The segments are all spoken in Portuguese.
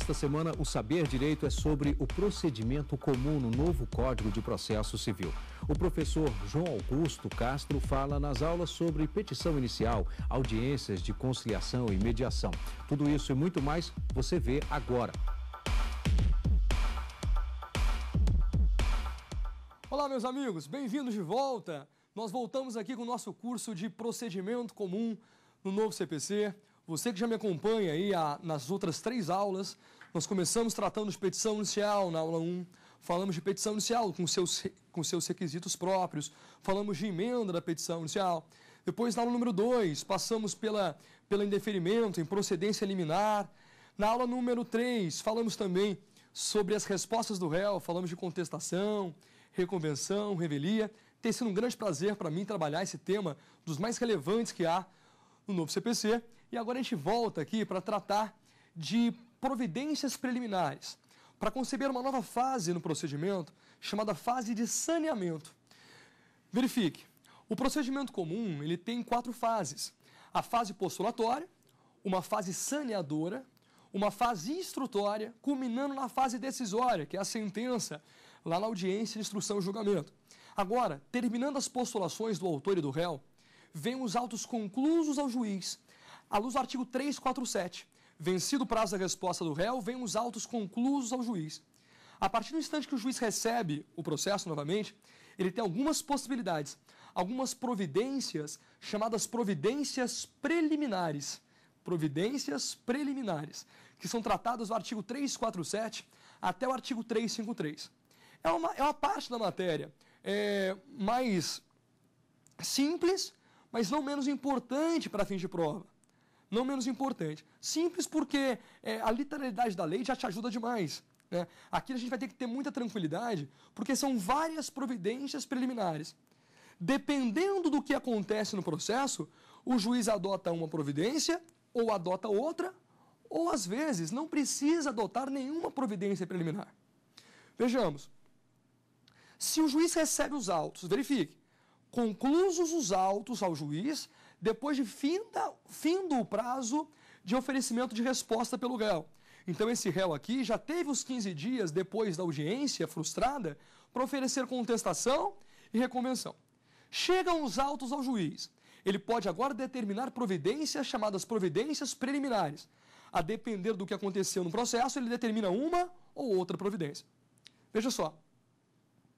Esta semana, o Saber Direito é sobre o procedimento comum no novo Código de Processo Civil. O professor João Augusto Castro fala nas aulas sobre petição inicial, audiências de conciliação e mediação. Tudo isso e muito mais você vê agora. Olá, meus amigos, bem-vindos de volta. Nós voltamos aqui com o nosso curso de procedimento comum no novo CPC. Você que já me acompanha aí a, nas outras três aulas, nós começamos tratando de petição inicial na aula 1, falamos de petição inicial com seus, com seus requisitos próprios, falamos de emenda da petição inicial. Depois, na aula número 2, passamos pela, pela indeferimento, em procedência liminar. Na aula número 3, falamos também sobre as respostas do réu, falamos de contestação, reconvenção, revelia. Tem sido um grande prazer para mim trabalhar esse tema, dos mais relevantes que há no novo CPC. E agora a gente volta aqui para tratar de providências preliminares, para conceber uma nova fase no procedimento, chamada fase de saneamento. Verifique, o procedimento comum ele tem quatro fases. A fase postulatória, uma fase saneadora, uma fase instrutória, culminando na fase decisória, que é a sentença lá na audiência de instrução e julgamento. Agora, terminando as postulações do autor e do réu, vem os autos conclusos ao juiz, à luz do artigo 347, vencido o prazo da resposta do réu, vêm os autos conclusos ao juiz. A partir do instante que o juiz recebe o processo novamente, ele tem algumas possibilidades, algumas providências chamadas providências preliminares. Providências preliminares, que são tratadas do artigo 347 até o artigo 353. É uma, é uma parte da matéria é, mais simples, mas não menos importante para fins de prova não menos importante. Simples porque é, a literalidade da lei já te ajuda demais. Né? Aqui a gente vai ter que ter muita tranquilidade, porque são várias providências preliminares. Dependendo do que acontece no processo, o juiz adota uma providência ou adota outra, ou às vezes não precisa adotar nenhuma providência preliminar. Vejamos. Se o juiz recebe os autos, verifique. Conclusos os autos ao juiz, depois de finda, findo o prazo de oferecimento de resposta pelo réu. Então, esse réu aqui já teve os 15 dias depois da audiência frustrada para oferecer contestação e reconvenção. Chegam os autos ao juiz. Ele pode agora determinar providências chamadas providências preliminares. A depender do que aconteceu no processo, ele determina uma ou outra providência. Veja só.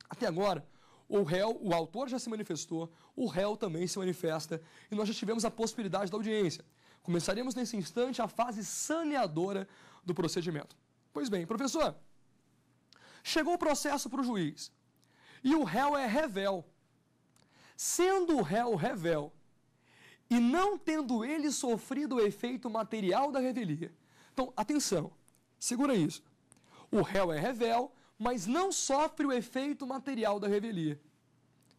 Até agora, o réu, o autor já se manifestou, o réu também se manifesta e nós já tivemos a possibilidade da audiência. Começaremos nesse instante a fase saneadora do procedimento. Pois bem, professor, chegou o processo para o juiz e o réu é revel. Sendo o réu revel e não tendo ele sofrido o efeito material da revelia. Então, atenção, segura isso. O réu é revel, mas não sofre o efeito material da revelia.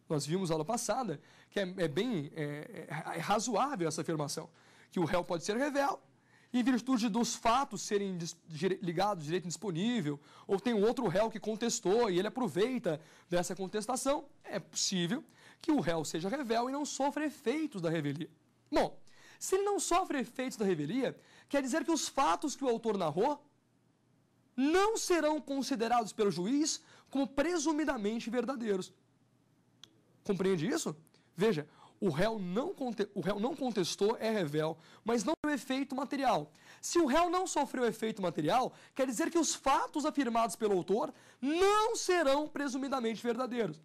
Nós vimos aula passada que é, é bem é, é, é razoável essa afirmação, que o réu pode ser revel, em virtude dos fatos serem ligados direito indisponível, ou tem um outro réu que contestou e ele aproveita dessa contestação, é possível que o réu seja revel e não sofra efeitos da revelia. Bom, se ele não sofre efeitos da revelia, quer dizer que os fatos que o autor narrou não serão considerados pelo juiz como presumidamente verdadeiros. Compreende isso? Veja, o réu não, o réu não contestou, é revel, mas não tem é efeito material. Se o réu não sofreu efeito material, quer dizer que os fatos afirmados pelo autor não serão presumidamente verdadeiros.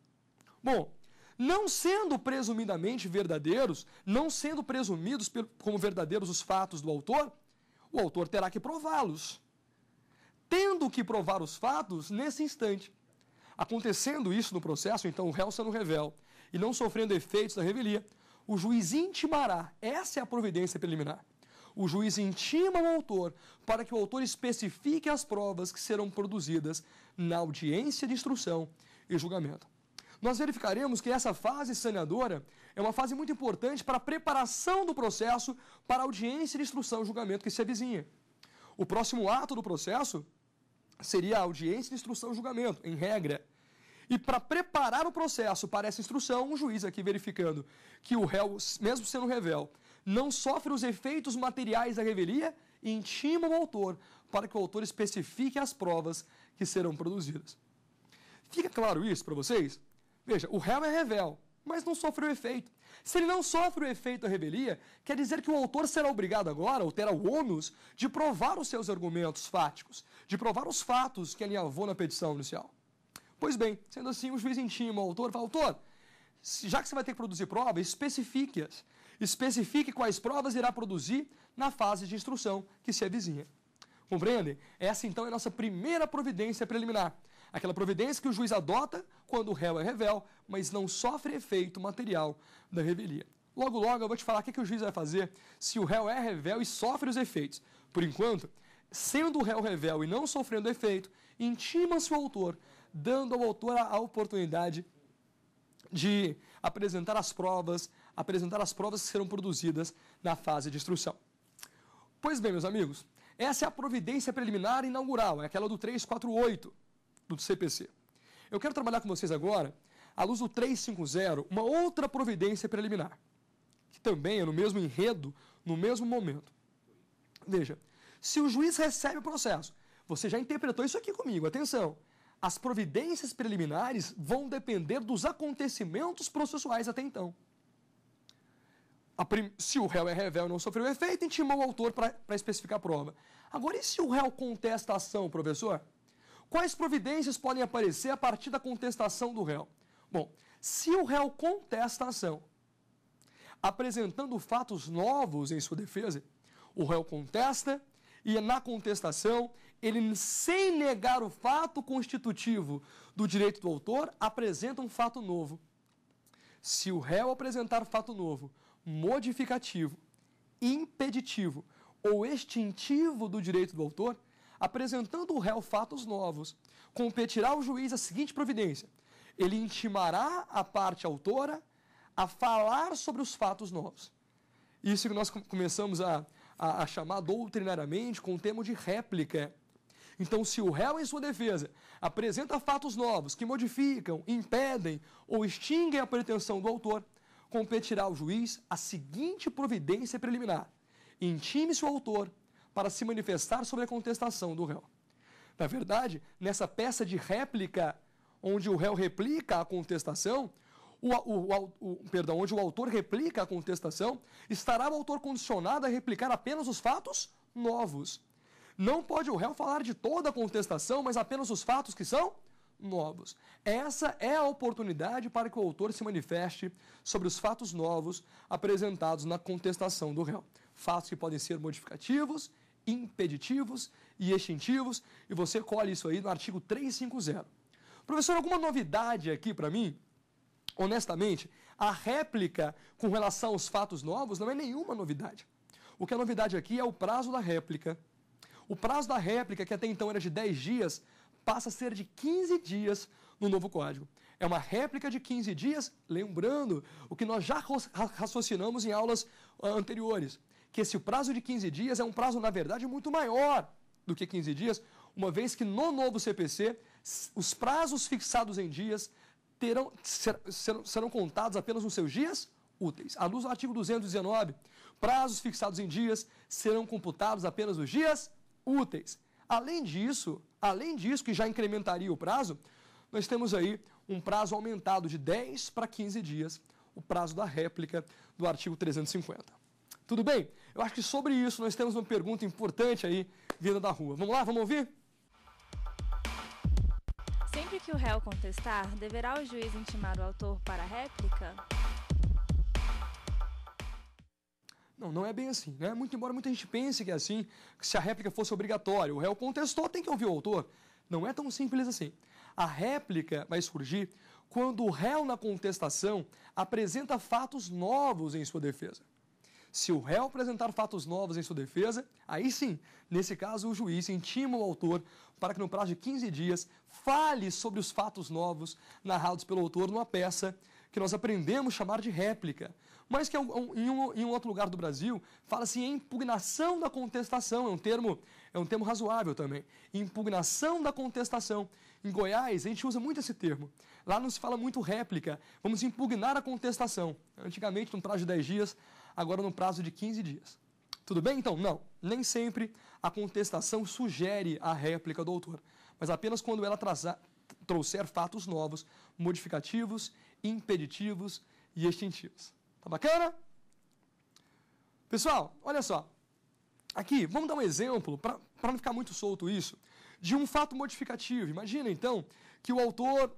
Bom, não sendo presumidamente verdadeiros, não sendo presumidos como verdadeiros os fatos do autor, o autor terá que prová-los tendo que provar os fatos nesse instante. Acontecendo isso no processo, então o réu sendo revel e não sofrendo efeitos da revelia, o juiz intimará, essa é a providência preliminar. O juiz intima o autor para que o autor especifique as provas que serão produzidas na audiência de instrução e julgamento. Nós verificaremos que essa fase saneadora é uma fase muito importante para a preparação do processo para a audiência de instrução e julgamento que se avizinha. O próximo ato do processo seria a audiência de instrução e julgamento, em regra. E para preparar o processo para essa instrução, um juiz aqui verificando que o réu, mesmo sendo revel, não sofre os efeitos materiais da revelia, intima o autor para que o autor especifique as provas que serão produzidas. Fica claro isso para vocês? Veja, o réu é revel, mas não sofreu efeito. Se ele não sofre o efeito da rebelia, quer dizer que o autor será obrigado agora, ou terá o ônus, de provar os seus argumentos fáticos, de provar os fatos que alinhavou na petição inicial. Pois bem, sendo assim, o juiz intima o autor, fala, autor, já que você vai ter que produzir provas, especifique-as. Especifique quais provas irá produzir na fase de instrução que se avizinha. Compreendem? Essa então é a nossa primeira providência preliminar. Aquela providência que o juiz adota quando o réu é revel, mas não sofre efeito material da revelia. Logo, logo eu vou te falar o que, que o juiz vai fazer se o réu é revel e sofre os efeitos. Por enquanto, sendo o réu revel e não sofrendo efeito, intima-se o autor, dando ao autor a oportunidade de apresentar as provas, apresentar as provas que serão produzidas na fase de instrução. Pois bem, meus amigos, essa é a providência preliminar inaugural, é aquela do 348 do CPC. Eu quero trabalhar com vocês agora, à luz do 350, uma outra providência preliminar, que também é no mesmo enredo, no mesmo momento. Veja, se o juiz recebe o processo, você já interpretou isso aqui comigo, atenção. As providências preliminares vão depender dos acontecimentos processuais até então. Prim... Se o réu é revel não sofreu efeito, intimou o autor para especificar a prova. Agora, e se o réu contesta a ação, professor? Quais providências podem aparecer a partir da contestação do réu? Bom, se o réu contesta a ação, apresentando fatos novos em sua defesa, o réu contesta e na contestação, ele, sem negar o fato constitutivo do direito do autor, apresenta um fato novo. Se o réu apresentar fato novo, modificativo, impeditivo ou extintivo do direito do autor, apresentando o réu fatos novos, competirá o juiz a seguinte providência: ele intimará a parte autora a falar sobre os fatos novos. Isso que nós começamos a, a, a chamar doutrinariamente com o termo de réplica. Então, se o réu, em sua defesa, apresenta fatos novos que modificam, impedem ou extinguem a pretensão do autor, competirá ao juiz a seguinte providência preliminar: intime-se o autor para se manifestar sobre a contestação do réu. Na verdade, nessa peça de réplica, onde o réu replica a contestação, o, o, o, perdão, onde o autor replica a contestação, estará o autor condicionado a replicar apenas os fatos novos. Não pode o réu falar de toda a contestação, mas apenas os fatos que são novos. Essa é a oportunidade para que o autor se manifeste sobre os fatos novos apresentados na contestação do réu. Fatos que podem ser modificativos impeditivos e extintivos, e você colhe isso aí no artigo 350. Professor, alguma novidade aqui para mim? Honestamente, a réplica com relação aos fatos novos não é nenhuma novidade. O que é novidade aqui é o prazo da réplica. O prazo da réplica, que até então era de 10 dias, passa a ser de 15 dias no novo código. É uma réplica de 15 dias, lembrando o que nós já raciocinamos em aulas ah, anteriores que esse prazo de 15 dias é um prazo, na verdade, muito maior do que 15 dias, uma vez que no novo CPC, os prazos fixados em dias terão, ser, serão, serão contados apenas nos seus dias úteis. À luz do artigo 219, prazos fixados em dias serão computados apenas nos dias úteis. Além disso, além disso, que já incrementaria o prazo, nós temos aí um prazo aumentado de 10 para 15 dias, o prazo da réplica do artigo 350. Tudo bem? Eu acho que sobre isso nós temos uma pergunta importante aí vindo da rua. Vamos lá? Vamos ouvir? Sempre que o réu contestar, deverá o juiz intimar o autor para réplica? Não, não é bem assim, né? Muito embora muita gente pense que é assim, que se a réplica fosse obrigatória, o réu contestou, tem que ouvir o autor. Não é tão simples assim. A réplica vai surgir quando o réu na contestação apresenta fatos novos em sua defesa. Se o réu apresentar fatos novos em sua defesa, aí sim, nesse caso, o juiz intima o autor para que no prazo de 15 dias fale sobre os fatos novos narrados pelo autor numa peça que nós aprendemos chamar de réplica, mas que é em um, outro lugar do Brasil fala-se em impugnação da contestação, é um termo é um termo razoável também. Impugnação da contestação. Em Goiás, a gente usa muito esse termo. Lá não se fala muito réplica, vamos impugnar a contestação. Antigamente, num prazo de 10 dias, agora no prazo de 15 dias. Tudo bem? Então, não, nem sempre a contestação sugere a réplica do autor, mas apenas quando ela traza, trouxer fatos novos, modificativos, impeditivos e extintivos. Tá bacana? Pessoal, olha só. Aqui, vamos dar um exemplo, para não ficar muito solto isso, de um fato modificativo. Imagina, então, que o autor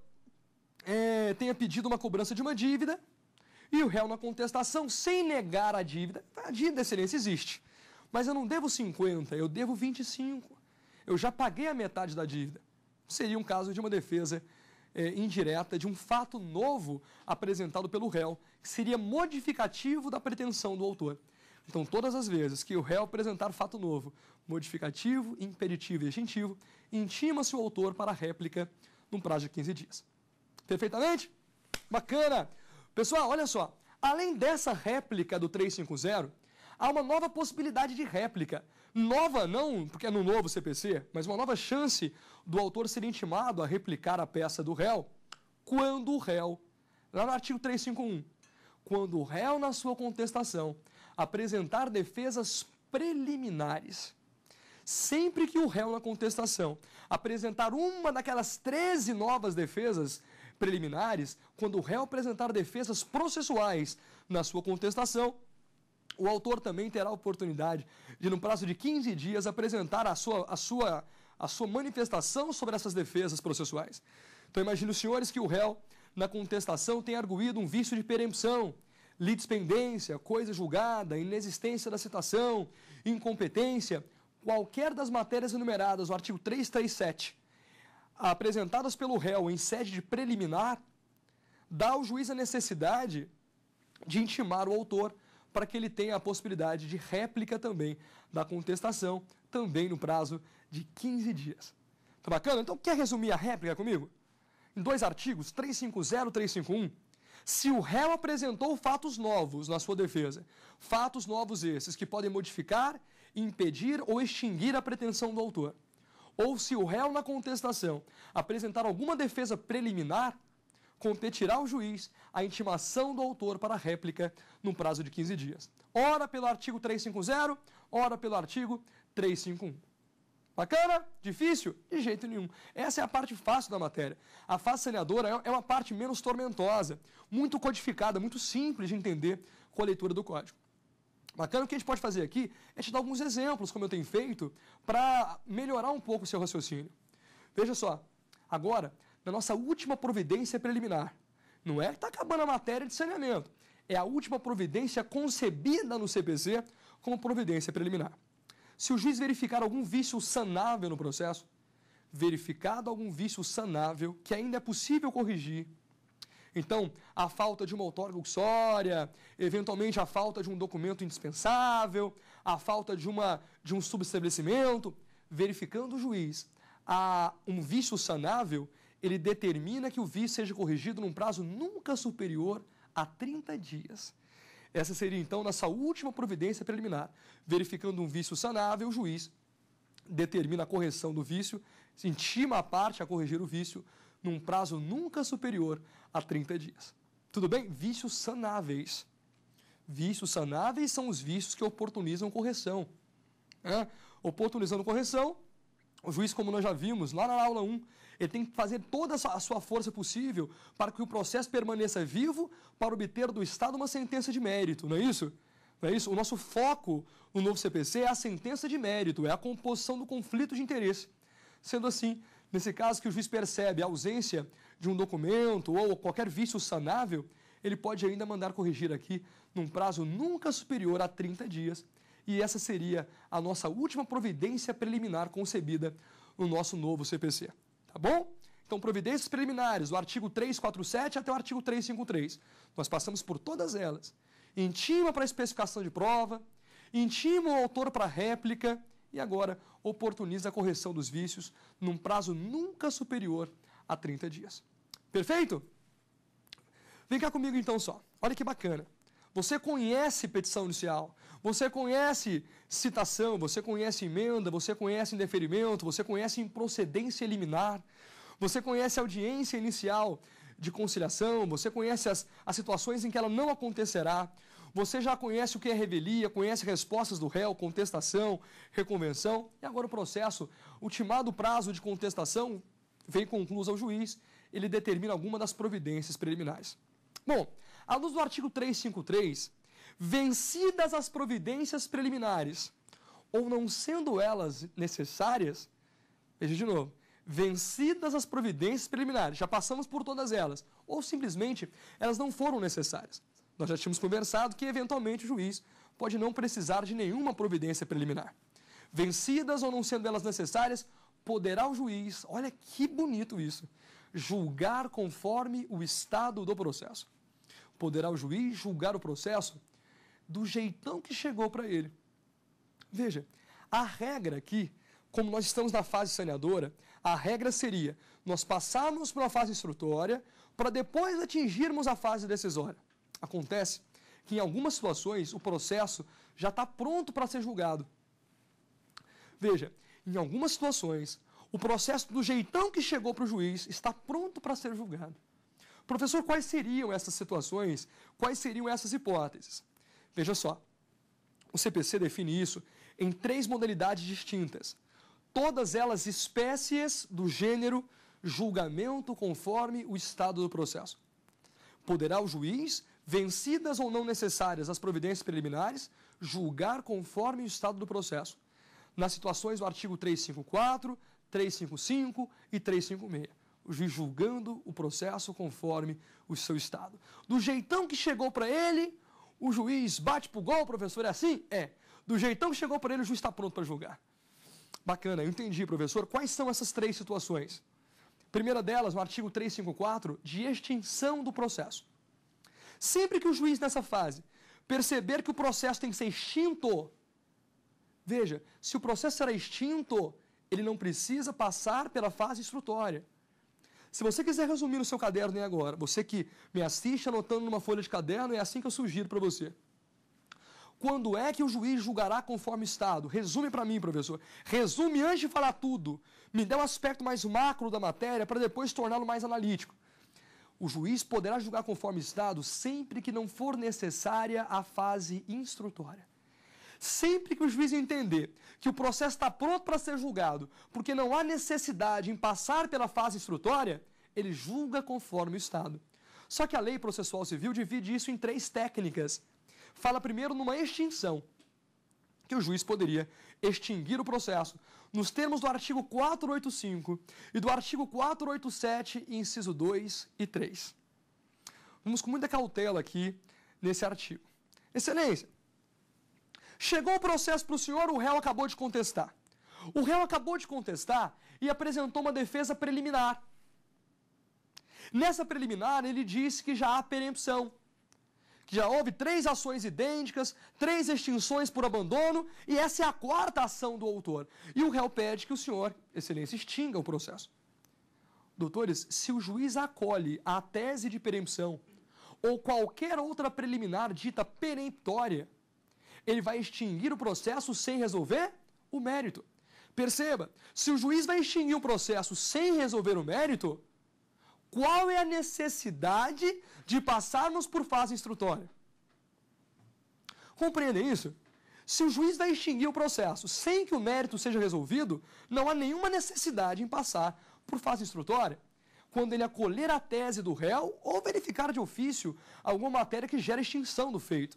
é, tenha pedido uma cobrança de uma dívida e o réu, na contestação, sem negar a dívida, tá, a dívida, excelência, existe. Mas eu não devo 50, eu devo 25. Eu já paguei a metade da dívida. Seria um caso de uma defesa é, indireta, de um fato novo apresentado pelo réu, que seria modificativo da pretensão do autor. Então, todas as vezes que o réu apresentar fato novo, modificativo, imperativo e extintivo, intima-se o autor para a réplica num prazo de 15 dias. Perfeitamente? Bacana! Pessoal, olha só. Além dessa réplica do 350, há uma nova possibilidade de réplica. Nova não, porque é no novo CPC, mas uma nova chance do autor ser intimado a replicar a peça do réu quando o réu, lá no artigo 351, quando o réu na sua contestação apresentar defesas preliminares, sempre que o réu na contestação apresentar uma daquelas 13 novas defesas preliminares, quando o réu apresentar defesas processuais na sua contestação, o autor também terá a oportunidade de, no prazo de 15 dias, apresentar a sua, a sua, a sua manifestação sobre essas defesas processuais. Então, imagine os senhores que o réu, na contestação, tem arguído um vício de perempção, litispendência, coisa julgada, inexistência da citação, incompetência, qualquer das matérias enumeradas no artigo 337 apresentadas pelo réu em sede de preliminar, dá ao juiz a necessidade de intimar o autor para que ele tenha a possibilidade de réplica também da contestação, também no prazo de 15 dias. Tá bacana? Então, quer resumir a réplica comigo? Em dois artigos, 350 e 351, se o réu apresentou fatos novos na sua defesa, fatos novos esses que podem modificar, impedir ou extinguir a pretensão do autor ou se o réu na contestação apresentar alguma defesa preliminar, competirá ao juiz a intimação do autor para réplica no prazo de 15 dias. Ora pelo artigo 350, ora pelo artigo 351. Bacana? Difícil? De jeito nenhum. Essa é a parte fácil da matéria. A fase saneadora é, é uma parte menos tormentosa, muito codificada, muito simples de entender com a leitura do código. Bacana, o que a gente pode fazer aqui é te dar alguns exemplos, como eu tenho feito, para melhorar um pouco o seu raciocínio. Veja só, agora, na nossa última providência preliminar, não é que está acabando a matéria de saneamento, é a última providência concebida no CPC como providência preliminar. Se o juiz verificar algum vício sanável no processo, verificado algum vício sanável que ainda é possível corrigir, então, a falta de uma outorga luxória, eventualmente a falta de um documento indispensável, a falta de, uma, de um subestabelecimento, verificando o juiz a um vício sanável, ele determina que o vício seja corrigido num prazo nunca superior a 30 dias. Essa seria então nossa última providência preliminar. Verificando um vício sanável, o juiz determina a correção do vício, intima a parte a corrigir o vício num prazo nunca superior a 30 dias. Tudo bem? Vícios sanáveis. Vícios sanáveis são os vícios que oportunizam correção. É? Oportunizando correção, o juiz, como nós já vimos lá na aula 1, ele tem que fazer toda a sua força possível para que o processo permaneça vivo para obter do Estado uma sentença de mérito, não é isso? Não é isso? O nosso foco no novo CPC é a sentença de mérito, é a composição do conflito de interesse. Sendo assim, nesse caso que o juiz percebe a ausência de um documento ou qualquer vício sanável, ele pode ainda mandar corrigir aqui num prazo nunca superior a 30 dias. E essa seria a nossa última providência preliminar concebida no nosso novo CPC. Tá bom? Então, providências preliminares, do artigo 347 até o artigo 353. Nós passamos por todas elas. Intima para especificação de prova, intima o autor para réplica e agora oportuniza a correção dos vícios num prazo nunca superior a 30 dias. Perfeito? Vem cá comigo então só. Olha que bacana. Você conhece petição inicial, você conhece citação, você conhece emenda, você conhece indeferimento, você conhece improcedência liminar, você conhece audiência inicial de conciliação, você conhece as, as situações em que ela não acontecerá, você já conhece o que é revelia, conhece respostas do réu, contestação, reconvenção, e agora o processo, ultimado o prazo de contestação, vem concluído ao juiz ele determina alguma das providências preliminares. Bom, à luz do artigo 353, vencidas as providências preliminares ou não sendo elas necessárias, veja de novo, vencidas as providências preliminares, já passamos por todas elas, ou simplesmente elas não foram necessárias. Nós já tínhamos conversado que, eventualmente, o juiz pode não precisar de nenhuma providência preliminar. Vencidas ou não sendo elas necessárias, poderá o juiz, olha que bonito isso, julgar conforme o estado do processo. Poderá o juiz julgar o processo do jeitão que chegou para ele. Veja, a regra aqui, como nós estamos na fase saneadora, a regra seria nós passarmos para a fase instrutória para depois atingirmos a fase decisória. Acontece que em algumas situações o processo já está pronto para ser julgado. Veja, em algumas situações o processo, do jeitão que chegou para o juiz, está pronto para ser julgado. Professor, quais seriam essas situações? Quais seriam essas hipóteses? Veja só. O CPC define isso em três modalidades distintas. Todas elas espécies do gênero julgamento conforme o estado do processo. Poderá o juiz, vencidas ou não necessárias as providências preliminares, julgar conforme o estado do processo. Nas situações do artigo 354, 355 e 356. O juiz julgando o processo conforme o seu estado. Do jeitão que chegou para ele, o juiz bate pro gol, professor, é assim? É. Do jeitão que chegou para ele, o juiz está pronto para julgar. Bacana, eu entendi, professor. Quais são essas três situações? Primeira delas, no artigo 354, de extinção do processo. Sempre que o juiz nessa fase perceber que o processo tem que ser extinto, veja, se o processo será extinto, ele não precisa passar pela fase instrutória. Se você quiser resumir no seu caderno e agora, você que me assiste anotando numa folha de caderno, é assim que eu sugiro para você. Quando é que o juiz julgará conforme o Estado? Resume para mim, professor. Resume antes de falar tudo. Me dê um aspecto mais macro da matéria para depois torná-lo mais analítico. O juiz poderá julgar conforme o Estado sempre que não for necessária a fase instrutória. Sempre que o juiz entender que o processo está pronto para ser julgado, porque não há necessidade em passar pela fase instrutória, ele julga conforme o Estado. Só que a lei processual civil divide isso em três técnicas. Fala primeiro numa extinção, que o juiz poderia extinguir o processo nos termos do artigo 485 e do artigo 487, inciso 2 e 3. Vamos com muita cautela aqui nesse artigo. Excelência, Chegou o processo para o senhor, o réu acabou de contestar. O réu acabou de contestar e apresentou uma defesa preliminar. Nessa preliminar, ele disse que já há perempção, que já houve três ações idênticas, três extinções por abandono, e essa é a quarta ação do autor. E o réu pede que o senhor, excelência, extinga o processo. Doutores, se o juiz acolhe a tese de perempção ou qualquer outra preliminar dita peremptória, ele vai extinguir o processo sem resolver o mérito. Perceba, se o juiz vai extinguir o processo sem resolver o mérito, qual é a necessidade de passarmos por fase instrutória? Compreendem isso? Se o juiz vai extinguir o processo sem que o mérito seja resolvido, não há nenhuma necessidade em passar por fase instrutória quando ele acolher a tese do réu ou verificar de ofício alguma matéria que gera extinção do feito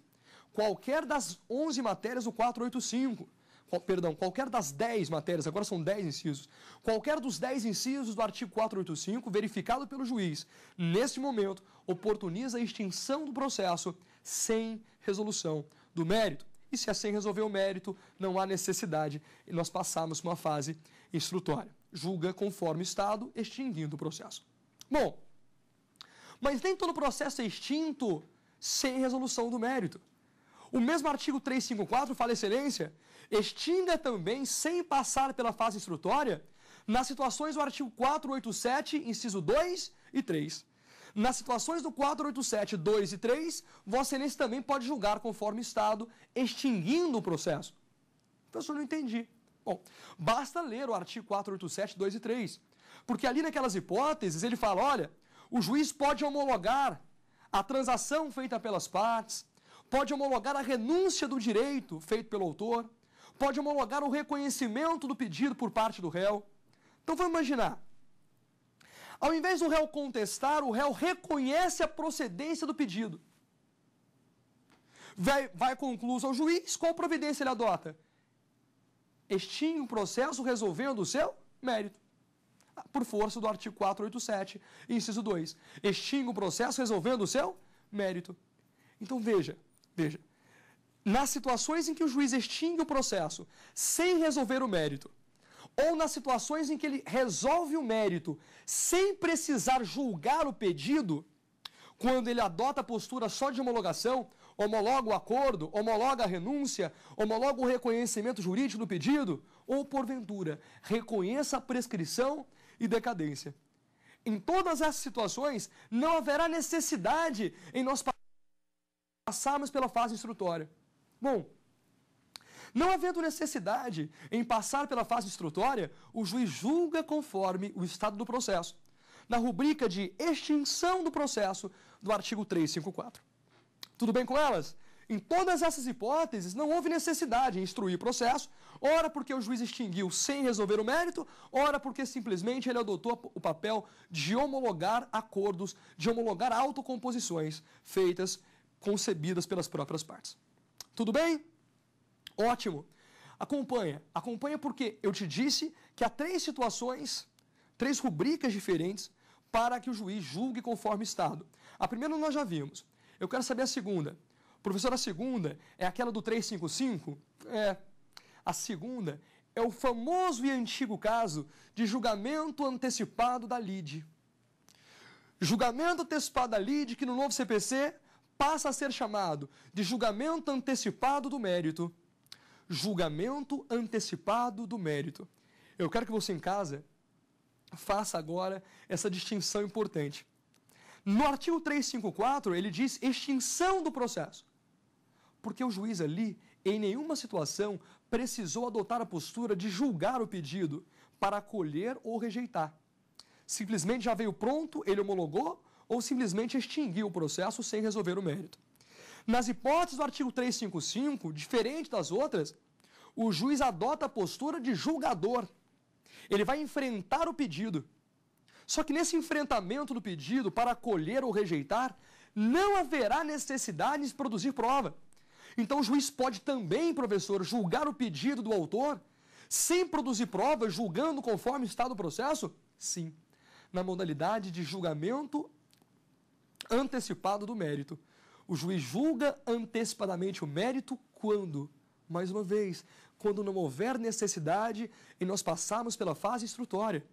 qualquer das 11 matérias do 485. Qual, perdão, qualquer das 10 matérias, agora são 10 incisos, qualquer dos 10 incisos do artigo 485, verificado pelo juiz, neste momento, oportuniza a extinção do processo sem resolução do mérito. E se assim resolver o mérito, não há necessidade e nós passamos para uma fase instrutória. Julga conforme Estado, extinguindo o processo. Bom, mas nem todo processo é extinto sem resolução do mérito. O mesmo artigo 354 fala, excelência, extinga também, sem passar pela fase instrutória, nas situações do artigo 487, inciso 2 e 3. Nas situações do 487, 2 e 3, Vossa Excelência também pode julgar conforme Estado, extinguindo o processo. Professor, então, não entendi. Bom, basta ler o artigo 487, 2 e 3, porque ali naquelas hipóteses ele fala, olha, o juiz pode homologar a transação feita pelas partes, pode homologar a renúncia do direito feito pelo autor, pode homologar o reconhecimento do pedido por parte do réu. Então vamos imaginar. Ao invés do réu contestar, o réu reconhece a procedência do pedido. Vai, vai concluso ao juiz, qual providência ele adota? Extingue o processo resolvendo o seu mérito. Por força do artigo 487, inciso 2. Extingue o processo resolvendo o seu mérito. Então veja, Veja. Nas situações em que o juiz extingue o processo sem resolver o mérito, ou nas situações em que ele resolve o mérito sem precisar julgar o pedido, quando ele adota a postura só de homologação, homologa o acordo, homologa a renúncia, homologa o reconhecimento jurídico do pedido, ou porventura reconheça a prescrição e decadência. Em todas essas situações, não haverá necessidade em nós passarmos pela fase instrutória. Bom, não havendo necessidade em passar pela fase instrutória, o juiz julga conforme o estado do processo, na rubrica de extinção do processo do artigo 354. Tudo bem com elas? Em todas essas hipóteses, não houve necessidade em instruir o processo, ora porque o juiz extinguiu sem resolver o mérito, ora porque simplesmente ele adotou o papel de homologar acordos, de homologar autocomposições feitas concebidas pelas próprias partes. Tudo bem? Ótimo. Acompanha, acompanha porque eu te disse que há três situações, três rubricas diferentes para que o juiz julgue conforme estado. A primeira nós já vimos. Eu quero saber a segunda. Professor, a segunda é aquela do 355? É. A segunda é o famoso e antigo caso de julgamento antecipado da lide. Julgamento antecipado da lide que no novo CPC passa a ser chamado de julgamento antecipado do mérito. Julgamento antecipado do mérito. Eu quero que você em casa faça agora essa distinção importante. No artigo 354, ele diz extinção do processo. Porque o juiz ali, em nenhuma situação, precisou adotar a postura de julgar o pedido para acolher ou rejeitar. Simplesmente já veio pronto, ele homologou, ou simplesmente extinguir o processo sem resolver o mérito. Nas hipóteses do artigo 355, diferente das outras, o juiz adota a postura de julgador. Ele vai enfrentar o pedido. Só que nesse enfrentamento do pedido para acolher ou rejeitar, não haverá necessidade de produzir prova. Então o juiz pode também, professor, julgar o pedido do autor sem produzir prova, julgando conforme está do processo? Sim. Na modalidade de julgamento antecipado do mérito. O juiz julga antecipadamente o mérito quando? Mais uma vez, quando não houver necessidade e nós passarmos pela fase instrutória.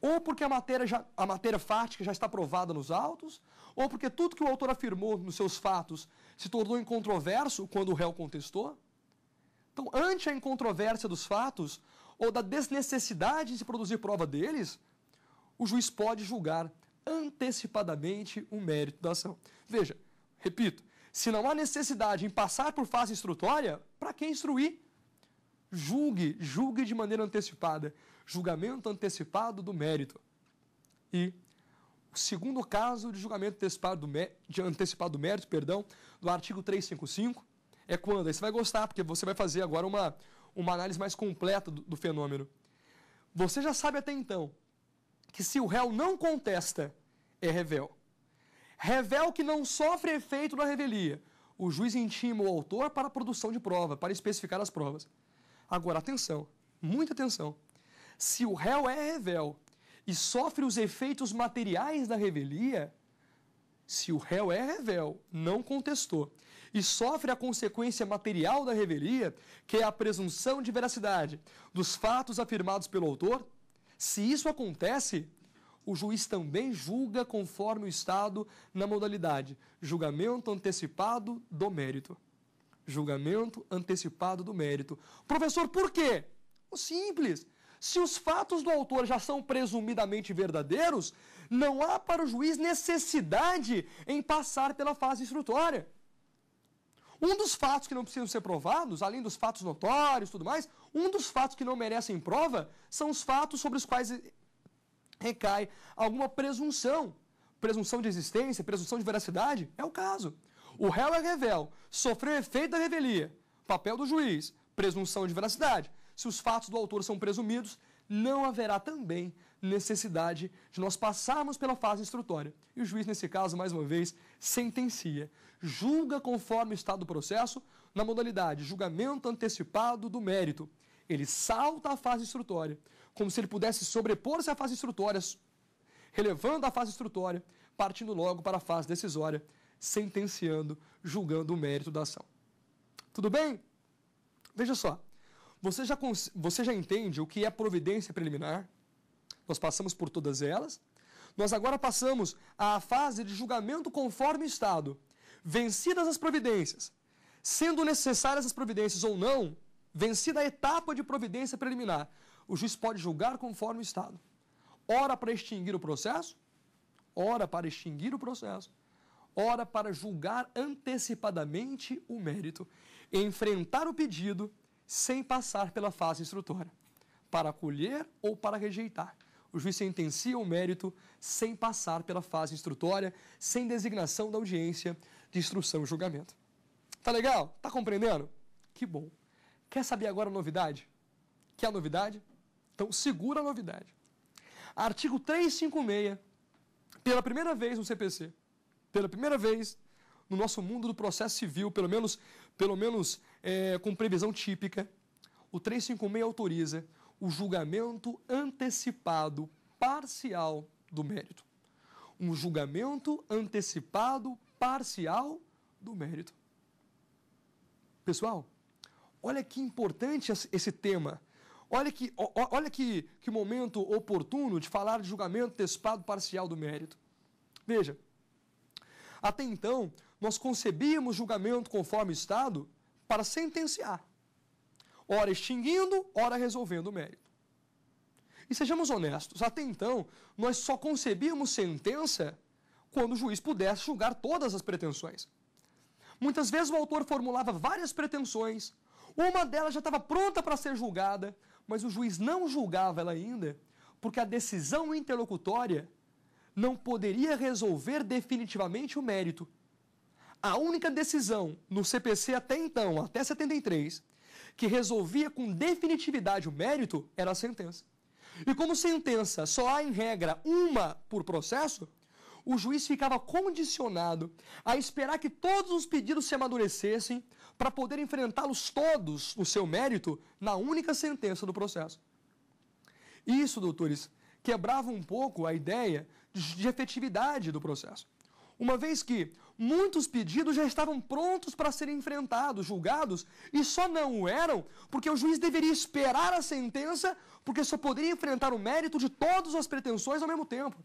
Ou porque a matéria, já, a matéria fática já está provada nos autos, ou porque tudo que o autor afirmou nos seus fatos se tornou incontroverso quando o réu contestou. Então, ante a incontrovérsia dos fatos ou da desnecessidade de se produzir prova deles, o juiz pode julgar antecipadamente o mérito da ação. Veja, repito, se não há necessidade em passar por fase instrutória, para quem instruir? Julgue, julgue de maneira antecipada. Julgamento antecipado do mérito. E o segundo caso de julgamento antecipado do, mérito, de antecipado do mérito, perdão, do artigo 355, é quando? Aí você vai gostar, porque você vai fazer agora uma, uma análise mais completa do, do fenômeno. Você já sabe até então que se o réu não contesta, é revel. Revel que não sofre efeito da revelia. O juiz intima o autor para a produção de prova, para especificar as provas. Agora, atenção, muita atenção. Se o réu é revel e sofre os efeitos materiais da revelia, se o réu é revel, não contestou, e sofre a consequência material da revelia, que é a presunção de veracidade dos fatos afirmados pelo autor, se isso acontece, o juiz também julga conforme o Estado na modalidade julgamento antecipado do mérito. Julgamento antecipado do mérito. Professor, por quê? Simples. Se os fatos do autor já são presumidamente verdadeiros, não há para o juiz necessidade em passar pela fase instrutória. Um dos fatos que não precisam ser provados, além dos fatos notórios e tudo mais, um dos fatos que não merecem prova são os fatos sobre os quais recai alguma presunção. Presunção de existência, presunção de veracidade, é o caso. O réu é revel, sofreu efeito da revelia. Papel do juiz, presunção de veracidade. Se os fatos do autor são presumidos, não haverá também necessidade de nós passarmos pela fase instrutória. E o juiz, nesse caso, mais uma vez, sentencia. Julga conforme o estado do processo, na modalidade julgamento antecipado do mérito. Ele salta a fase instrutória, como se ele pudesse sobrepor-se à fase instrutória, relevando a fase instrutória, partindo logo para a fase decisória, sentenciando, julgando o mérito da ação. Tudo bem? Veja só. Você já, você já entende o que é providência preliminar? Nós passamos por todas elas. Nós agora passamos à fase de julgamento conforme estado. Vencidas as providências, sendo necessárias as providências ou não, Vencida a etapa de providência preliminar, o juiz pode julgar conforme o Estado. Ora para extinguir o processo, ora para extinguir o processo, ora para julgar antecipadamente o mérito, enfrentar o pedido sem passar pela fase instrutória, para acolher ou para rejeitar. O juiz sentencia o mérito sem passar pela fase instrutória, sem designação da audiência de instrução e julgamento. Tá legal? Tá compreendendo? Que bom. Quer saber agora a novidade? Quer é a novidade? Então segura a novidade. Artigo 356, pela primeira vez no CPC, pela primeira vez no nosso mundo do processo civil, pelo menos, pelo menos é, com previsão típica, o 356 autoriza o julgamento antecipado parcial do mérito. Um julgamento antecipado parcial do mérito. Pessoal, Olha que importante esse tema. Olha que, olha que, que momento oportuno de falar de julgamento antecipado parcial do mérito. Veja, até então, nós concebíamos julgamento conforme Estado para sentenciar, ora extinguindo, ora resolvendo o mérito. E sejamos honestos, até então, nós só concebíamos sentença quando o juiz pudesse julgar todas as pretensões. Muitas vezes o autor formulava várias pretensões, uma delas já estava pronta para ser julgada, mas o juiz não julgava ela ainda, porque a decisão interlocutória não poderia resolver definitivamente o mérito. A única decisão no CPC até então, até 73, que resolvia com definitividade o mérito era a sentença. E como sentença só há em regra uma por processo, o juiz ficava condicionado a esperar que todos os pedidos se amadurecessem para poder enfrentá-los todos no seu mérito na única sentença do processo. Isso, doutores, quebrava um pouco a ideia de efetividade do processo. Uma vez que muitos pedidos já estavam prontos para serem enfrentados, julgados, e só não o eram porque o juiz deveria esperar a sentença, porque só poderia enfrentar o mérito de todas as pretensões ao mesmo tempo.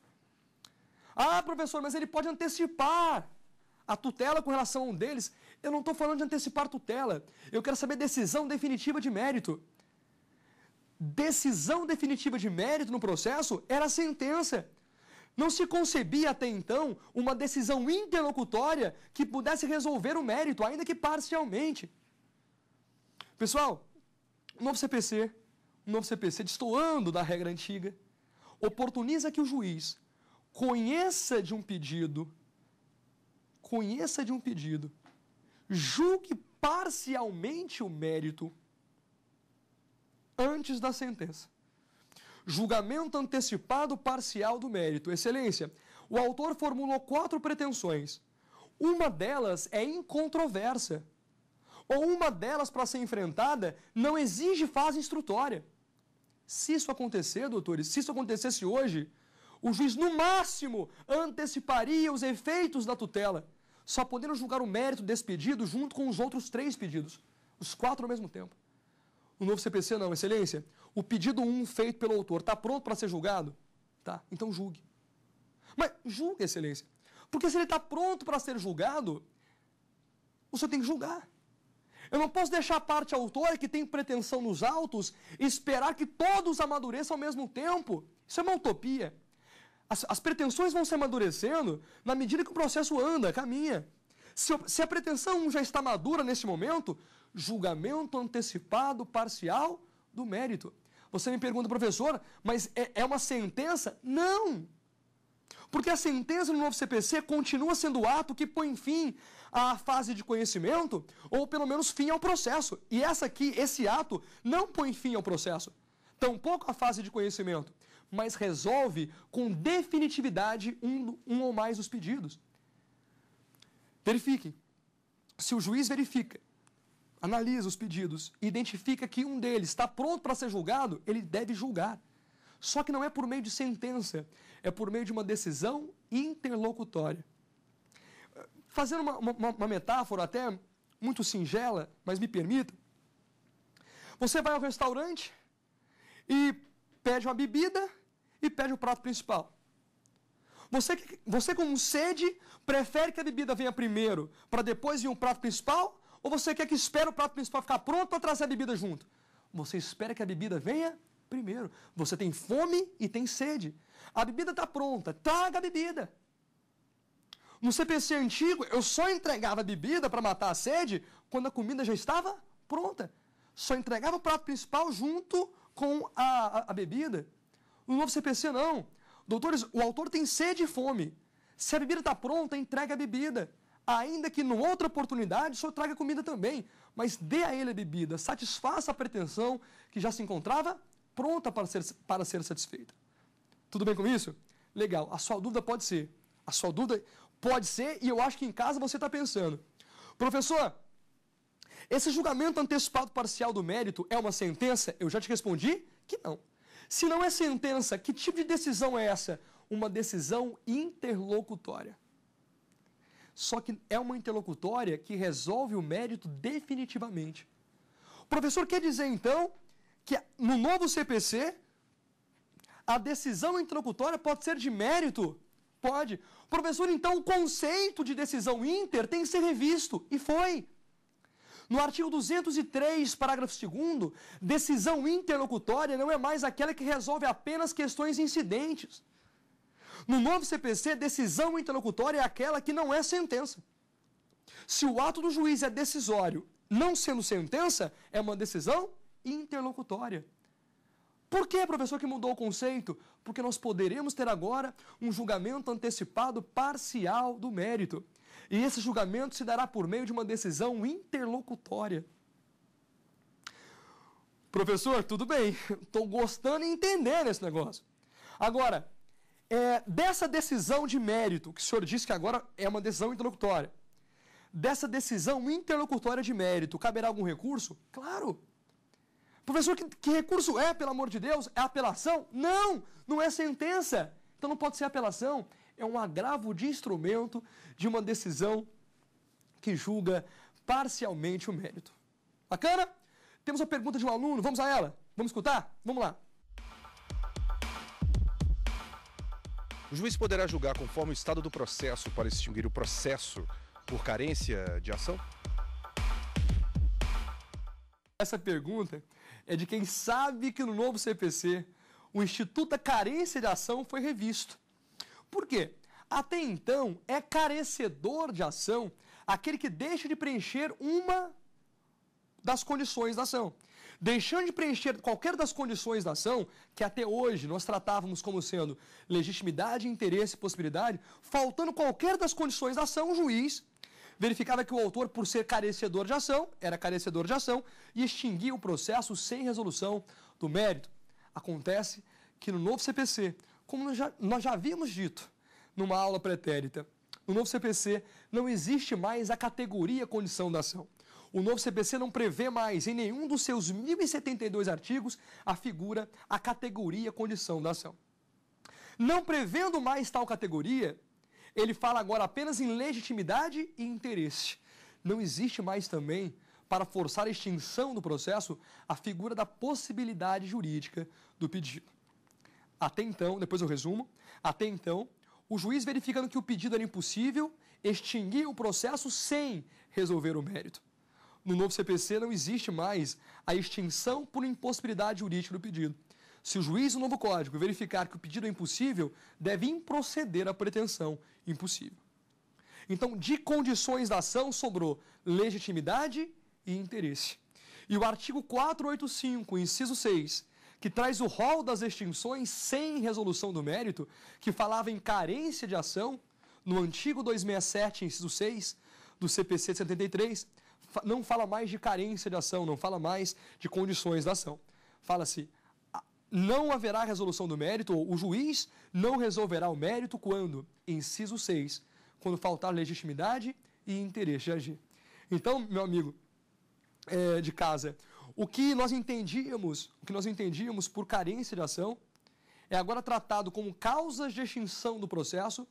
Ah, professor, mas ele pode antecipar a tutela com relação a um deles. Eu não estou falando de antecipar tutela. Eu quero saber decisão definitiva de mérito. Decisão definitiva de mérito no processo era a sentença. Não se concebia até então uma decisão interlocutória que pudesse resolver o mérito, ainda que parcialmente. Pessoal, o novo CPC, o novo CPC destoando da regra antiga, oportuniza que o juiz conheça de um pedido, conheça de um pedido, julgue parcialmente o mérito antes da sentença. Julgamento antecipado parcial do mérito. Excelência, o autor formulou quatro pretensões. Uma delas é incontroversa. Ou uma delas, para ser enfrentada, não exige fase instrutória. Se isso acontecer, doutores, se isso acontecesse hoje, o juiz, no máximo, anteciparia os efeitos da tutela, só podendo julgar o mérito desse pedido junto com os outros três pedidos, os quatro ao mesmo tempo. O novo CPC não, excelência. O pedido 1 um feito pelo autor está pronto para ser julgado? Tá, então julgue. Mas julgue, excelência. Porque se ele está pronto para ser julgado, o senhor tem que julgar. Eu não posso deixar a parte autora que tem pretensão nos autos esperar que todos amadureçam ao mesmo tempo. Isso é uma utopia. As, as pretensões vão se amadurecendo na medida que o processo anda, caminha. Se, se a pretensão já está madura nesse momento, julgamento antecipado parcial do mérito. Você me pergunta, professor, mas é, é uma sentença? Não! Porque a sentença no novo CPC continua sendo o ato que põe fim à fase de conhecimento, ou pelo menos fim ao processo. E essa aqui, esse ato, não põe fim ao processo, tampouco à fase de conhecimento mas resolve com definitividade um, um ou mais dos pedidos. Verifiquem. Se o juiz verifica, analisa os pedidos, identifica que um deles está pronto para ser julgado, ele deve julgar. Só que não é por meio de sentença, é por meio de uma decisão interlocutória. Fazendo uma, uma, uma metáfora até muito singela, mas me permita, você vai ao restaurante e pede uma bebida e pede o prato principal. Você, você com sede, prefere que a bebida venha primeiro para depois vir o prato principal? Ou você quer que espere o prato principal ficar pronto para trazer a bebida junto? Você espera que a bebida venha primeiro. Você tem fome e tem sede. A bebida está pronta, traga a bebida. No CPC antigo, eu só entregava a bebida para matar a sede quando a comida já estava pronta. Só entregava o prato principal junto com a, a, a bebida. No novo CPC, não. Doutores, o autor tem sede e fome. Se a bebida está pronta, entregue a bebida. Ainda que, numa outra oportunidade, senhor traga comida também. Mas dê a ele a bebida, satisfaça a pretensão que já se encontrava pronta para ser, para ser satisfeita. Tudo bem com isso? Legal. A sua dúvida pode ser. A sua dúvida pode ser, e eu acho que em casa você está pensando. Professor, esse julgamento antecipado parcial do mérito é uma sentença? Eu já te respondi que não. Se não é sentença, que tipo de decisão é essa? Uma decisão interlocutória. Só que é uma interlocutória que resolve o mérito definitivamente. O professor quer dizer, então, que no novo CPC, a decisão interlocutória pode ser de mérito? Pode. Professor, então o conceito de decisão inter tem que ser revisto. E foi. No artigo 203, parágrafo 2, decisão interlocutória não é mais aquela que resolve apenas questões incidentes. No novo CPC, decisão interlocutória é aquela que não é sentença. Se o ato do juiz é decisório, não sendo sentença, é uma decisão interlocutória. Por que, professor, que mudou o conceito? Porque nós poderemos ter agora um julgamento antecipado parcial do mérito. E esse julgamento se dará por meio de uma decisão interlocutória. Professor, tudo bem, estou gostando e entendendo esse negócio. Agora, é, dessa decisão de mérito, que o senhor disse que agora é uma decisão interlocutória, dessa decisão interlocutória de mérito, caberá algum recurso? Claro. Professor, que, que recurso é, pelo amor de Deus? É apelação? Não, não é sentença. Então não pode ser apelação é um agravo de instrumento de uma decisão que julga parcialmente o mérito. Bacana? Temos a pergunta de um aluno, vamos a ela? Vamos escutar? Vamos lá. O juiz poderá julgar conforme o estado do processo para extinguir o processo por carência de ação? Essa pergunta é de quem sabe que no novo CPC o Instituto da Carência de Ação foi revisto. Por quê? Até então, é carecedor de ação aquele que deixa de preencher uma das condições da ação. Deixando de preencher qualquer das condições da ação, que até hoje nós tratávamos como sendo legitimidade, interesse, possibilidade, faltando qualquer das condições da ação, o juiz verificava que o autor, por ser carecedor de ação, era carecedor de ação e extinguia o processo sem resolução do mérito. Acontece que no novo CPC, como nós já, nós já havíamos dito numa aula pretérita, no novo CPC não existe mais a categoria condição da ação. O novo CPC não prevê mais em nenhum dos seus 1.072 artigos a figura, a categoria condição da ação. Não prevendo mais tal categoria, ele fala agora apenas em legitimidade e interesse. Não existe mais também, para forçar a extinção do processo, a figura da possibilidade jurídica do pedido. Até então, depois eu resumo, até então, o juiz verificando que o pedido era impossível, extinguiu o processo sem resolver o mérito. No novo CPC não existe mais a extinção por impossibilidade jurídica do pedido. Se o juiz do novo código verificar que o pedido é impossível, deve improceder a pretensão impossível. Então, de condições da ação sobrou legitimidade e interesse. E o artigo 485, inciso 6, que traz o rol das extinções sem resolução do mérito, que falava em carência de ação, no antigo 267, inciso 6, do CPC 73, não fala mais de carência de ação, não fala mais de condições da ação. Fala-se, não haverá resolução do mérito, ou o juiz não resolverá o mérito quando, inciso 6, quando faltar legitimidade e interesse de agir. Então, meu amigo é, de casa, o que nós entendíamos, o que nós entendíamos por carência de ação, é agora tratado como causas de extinção do processo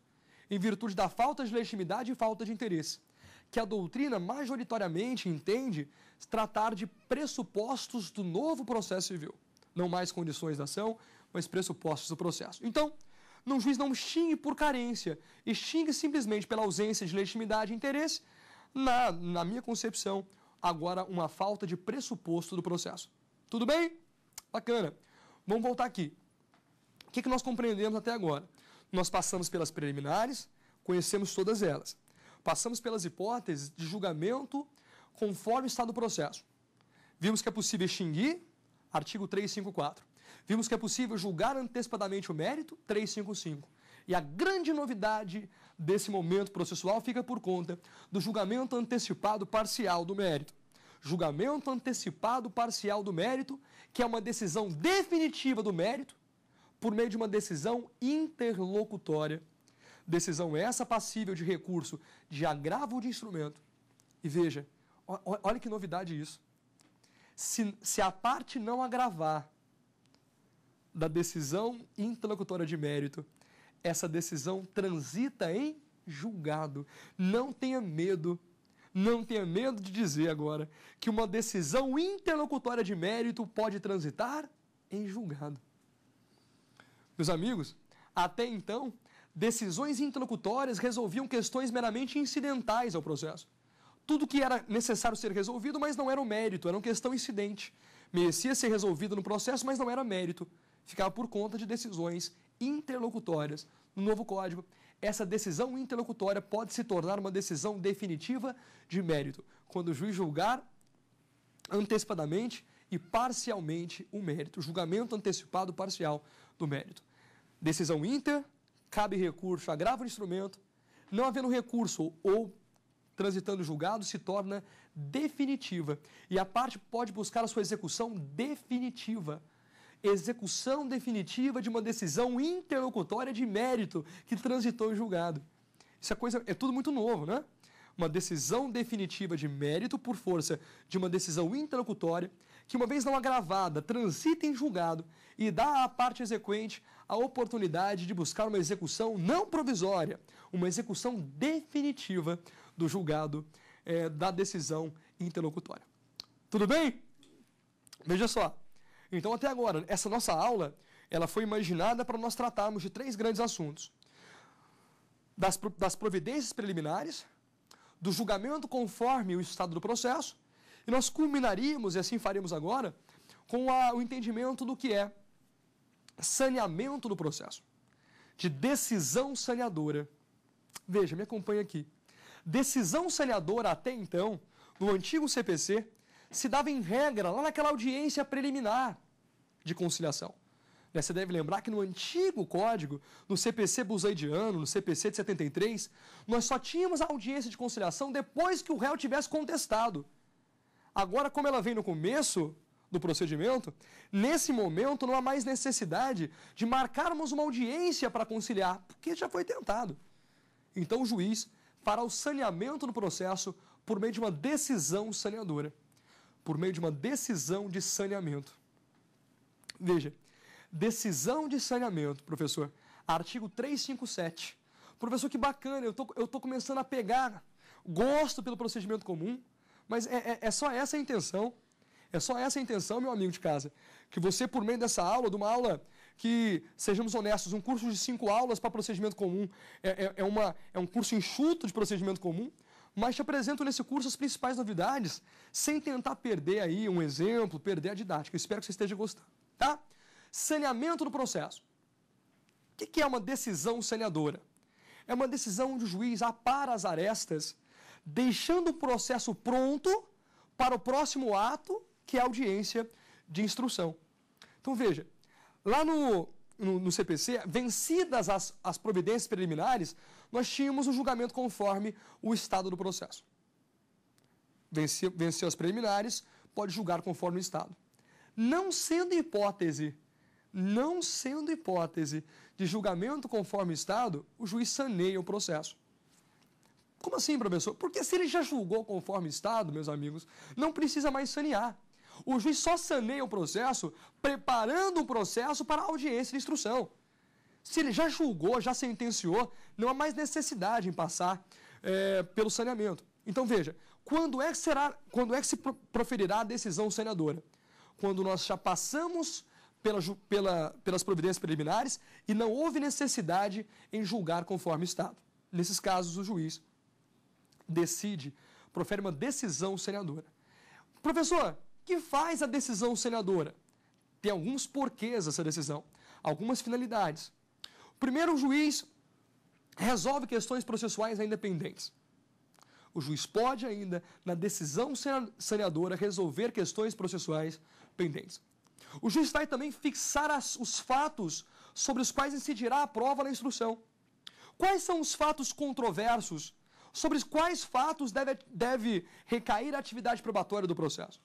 em virtude da falta de legitimidade e falta de interesse, que a doutrina majoritariamente entende tratar de pressupostos do novo processo civil, não mais condições da ação, mas pressupostos do processo. Então, um juiz não xingue por carência, extingue xingue simplesmente pela ausência de legitimidade e interesse, na, na minha concepção, agora uma falta de pressuposto do processo. Tudo bem? Bacana. Vamos voltar aqui. O que, que nós compreendemos até agora? Nós passamos pelas preliminares, conhecemos todas elas. Passamos pelas hipóteses de julgamento conforme está do processo. Vimos que é possível extinguir, artigo 354. Vimos que é possível julgar antecipadamente o mérito, 355. E a grande novidade desse momento processual fica por conta do julgamento antecipado parcial do mérito. Julgamento antecipado parcial do mérito, que é uma decisão definitiva do mérito, por meio de uma decisão interlocutória. Decisão essa passível de recurso de agravo de instrumento. E veja, olha que novidade isso. Se, se a parte não agravar da decisão interlocutória de mérito essa decisão transita em julgado. Não tenha medo. Não tenha medo de dizer agora que uma decisão interlocutória de mérito pode transitar em julgado. Meus amigos, até então, decisões interlocutórias resolviam questões meramente incidentais ao processo. Tudo que era necessário ser resolvido, mas não era o mérito, era uma questão incidente. Merecia ser resolvido no processo, mas não era mérito. Ficava por conta de decisões interlocutórias. No novo código, essa decisão interlocutória pode se tornar uma decisão definitiva de mérito, quando o juiz julgar antecipadamente e parcialmente o mérito, julgamento antecipado parcial do mérito. Decisão inter, cabe recurso, agrava o instrumento, não havendo recurso ou transitando julgado, se torna definitiva e a parte pode buscar a sua execução definitiva execução definitiva de uma decisão interlocutória de mérito que transitou em julgado. Isso é coisa é tudo muito novo, né? Uma decisão definitiva de mérito por força de uma decisão interlocutória que, uma vez não agravada, transita em julgado e dá à parte exequente a oportunidade de buscar uma execução não provisória, uma execução definitiva do julgado é, da decisão interlocutória. Tudo bem? Veja só, então, até agora, essa nossa aula ela foi imaginada para nós tratarmos de três grandes assuntos: das, das providências preliminares, do julgamento conforme o estado do processo, e nós culminaríamos, e assim faremos agora, com a, o entendimento do que é saneamento do processo, de decisão saneadora. Veja, me acompanha aqui. Decisão saneadora até então, no antigo CPC, se dava em regra lá naquela audiência preliminar de conciliação. Né, você deve lembrar que no antigo código, no CPC buseidiano, no CPC de 73, nós só tínhamos a audiência de conciliação depois que o réu tivesse contestado. Agora, como ela vem no começo do procedimento, nesse momento não há mais necessidade de marcarmos uma audiência para conciliar, porque já foi tentado. Então o juiz fará o saneamento do processo por meio de uma decisão saneadora por meio de uma decisão de saneamento. Veja, decisão de saneamento, professor, artigo 357. Professor, que bacana, eu tô, estou tô começando a pegar, gosto pelo procedimento comum, mas é, é, é só essa a intenção. É só essa a intenção, meu amigo de casa. Que você, por meio dessa aula, de uma aula que, sejamos honestos, um curso de cinco aulas para procedimento comum é, é, é, uma, é um curso enxuto de procedimento comum mas te apresento nesse curso as principais novidades, sem tentar perder aí um exemplo, perder a didática. Eu espero que você esteja gostando, tá? Saneamento do processo. O que é uma decisão saneadora? É uma decisão onde o juiz apara as arestas, deixando o processo pronto para o próximo ato, que é a audiência de instrução. Então veja, lá no, no, no CPC, vencidas as, as providências preliminares, nós tínhamos o julgamento conforme o estado do processo. Venceu, venceu as preliminares, pode julgar conforme o estado. Não sendo hipótese, não sendo hipótese de julgamento conforme o estado, o juiz saneia o processo. Como assim, professor? Porque se ele já julgou conforme o estado, meus amigos, não precisa mais sanear. O juiz só saneia o processo preparando o processo para a audiência de instrução. Se ele já julgou, já sentenciou, não há mais necessidade em passar é, pelo saneamento. Então veja, quando é, que será, quando é que se proferirá a decisão saneadora? Quando nós já passamos pela, pela, pelas providências preliminares e não houve necessidade em julgar conforme o Estado. Nesses casos, o juiz decide, profere uma decisão saneadora. Professor, que faz a decisão saneadora? Tem alguns porquês essa decisão, algumas finalidades. Primeiro, o juiz resolve questões processuais ainda pendentes. O juiz pode ainda, na decisão saneadora, resolver questões processuais pendentes. O juiz vai também fixar as, os fatos sobre os quais incidirá a prova na instrução. Quais são os fatos controversos? Sobre quais fatos deve, deve recair a atividade probatória do processo?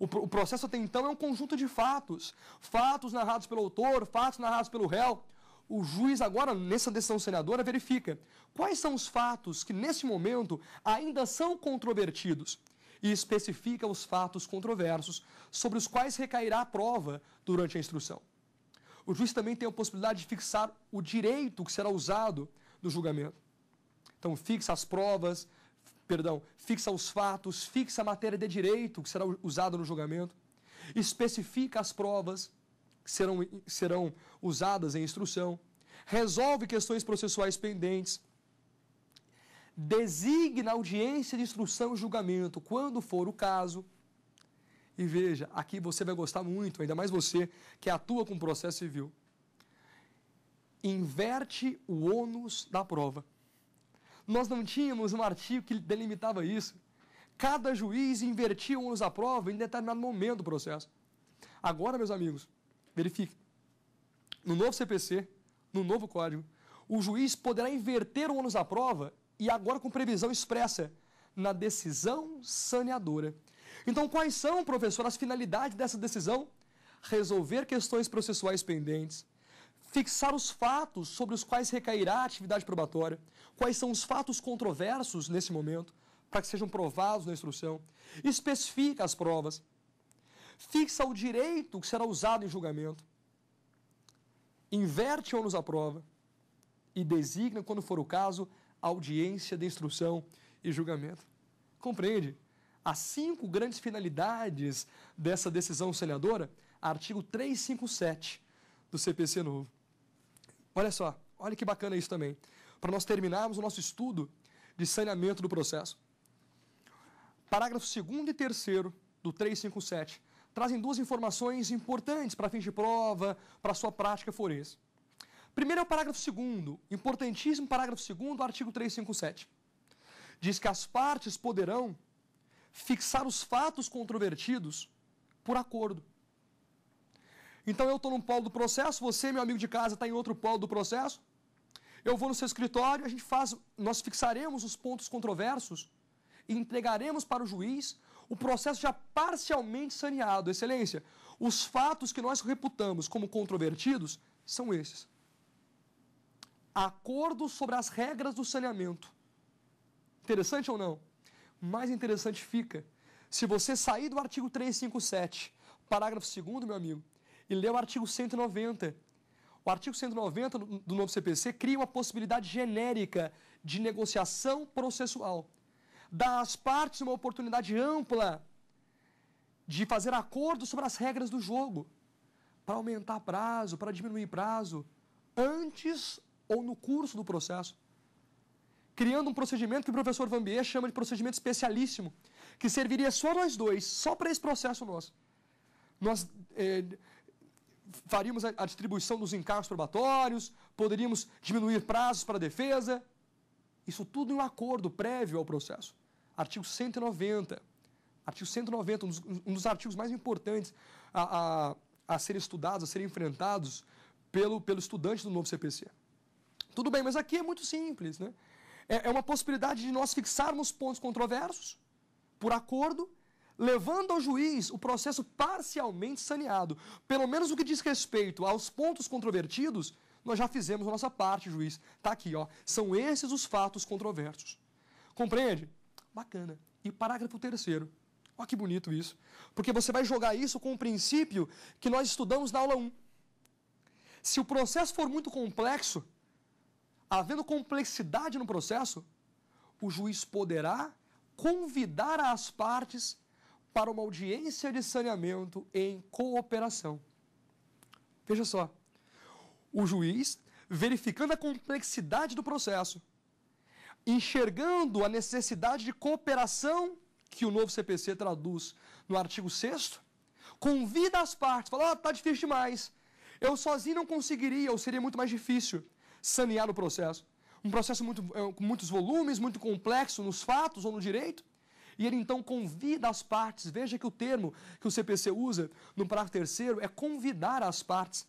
O, o processo até então é um conjunto de fatos. Fatos narrados pelo autor, fatos narrados pelo réu o juiz agora, nessa decisão senadora, verifica quais são os fatos que, nesse momento, ainda são controvertidos e especifica os fatos controversos sobre os quais recairá a prova durante a instrução. O juiz também tem a possibilidade de fixar o direito que será usado no julgamento. Então, fixa as provas, perdão, fixa os fatos, fixa a matéria de direito que será usada no julgamento, especifica as provas, serão, serão usadas em instrução, resolve questões processuais pendentes, designa audiência de instrução e julgamento quando for o caso. E veja, aqui você vai gostar muito, ainda mais você que atua com processo civil. Inverte o ônus da prova. Nós não tínhamos um artigo que delimitava isso. Cada juiz invertia o ônus da prova em determinado momento do processo. Agora, meus amigos, Verifique. No novo CPC, no novo código, o juiz poderá inverter o ônus da prova e agora com previsão expressa na decisão saneadora. Então, quais são, professor, as finalidades dessa decisão? Resolver questões processuais pendentes, fixar os fatos sobre os quais recairá a atividade probatória, quais são os fatos controversos nesse momento, para que sejam provados na instrução, especifica as provas, fixa o direito que será usado em julgamento, inverte ou nos aprova e designa, quando for o caso, audiência de instrução e julgamento. Compreende? As cinco grandes finalidades dessa decisão auxiliadora, artigo 357 do CPC novo. Olha só, olha que bacana isso também. Para nós terminarmos o nosso estudo de saneamento do processo. Parágrafo 2 e 3 do 357 trazem duas informações importantes para fins de prova, para sua prática forense. Primeiro é o parágrafo 2 importantíssimo parágrafo 2 do artigo 357. Diz que as partes poderão fixar os fatos controvertidos por acordo. Então eu estou num polo do processo, você, meu amigo de casa, está em outro polo do processo. Eu vou no seu escritório, a gente faz, nós fixaremos os pontos controversos e entregaremos para o juiz o processo já parcialmente saneado. Excelência, os fatos que nós reputamos como controvertidos são esses: acordos sobre as regras do saneamento. Interessante ou não? Mais interessante fica se você sair do artigo 357, parágrafo 2, meu amigo, e ler o artigo 190. O artigo 190 do novo CPC cria uma possibilidade genérica de negociação processual dá às partes uma oportunidade ampla de fazer acordos sobre as regras do jogo, para aumentar prazo, para diminuir prazo, antes ou no curso do processo. Criando um procedimento que o professor Vambier chama de procedimento especialíssimo, que serviria só nós dois, só para esse processo nosso. Nós eh, faríamos a, a distribuição dos encargos probatórios, poderíamos diminuir prazos para a defesa, isso tudo em um acordo prévio ao processo. Artigo 190. Artigo 190, um dos, um dos artigos mais importantes a, a, a serem estudados, a serem enfrentados pelo, pelo estudante do novo CPC. Tudo bem, mas aqui é muito simples, né? É, é uma possibilidade de nós fixarmos pontos controversos por acordo, levando ao juiz o processo parcialmente saneado. Pelo menos o que diz respeito aos pontos controvertidos, nós já fizemos a nossa parte, juiz. Está aqui, ó. São esses os fatos controversos. Compreende? Bacana. E parágrafo terceiro. Olha que bonito isso. Porque você vai jogar isso com o princípio que nós estudamos na aula 1. Se o processo for muito complexo, havendo complexidade no processo, o juiz poderá convidar as partes para uma audiência de saneamento em cooperação. Veja só. O juiz, verificando a complexidade do processo, enxergando a necessidade de cooperação que o novo CPC traduz no artigo 6 convida as partes, fala, está ah, tá difícil demais, eu sozinho não conseguiria, ou seria muito mais difícil sanear o processo. Um processo muito, é, com muitos volumes, muito complexo nos fatos ou no direito, e ele então convida as partes, veja que o termo que o CPC usa no parágrafo terceiro é convidar as partes.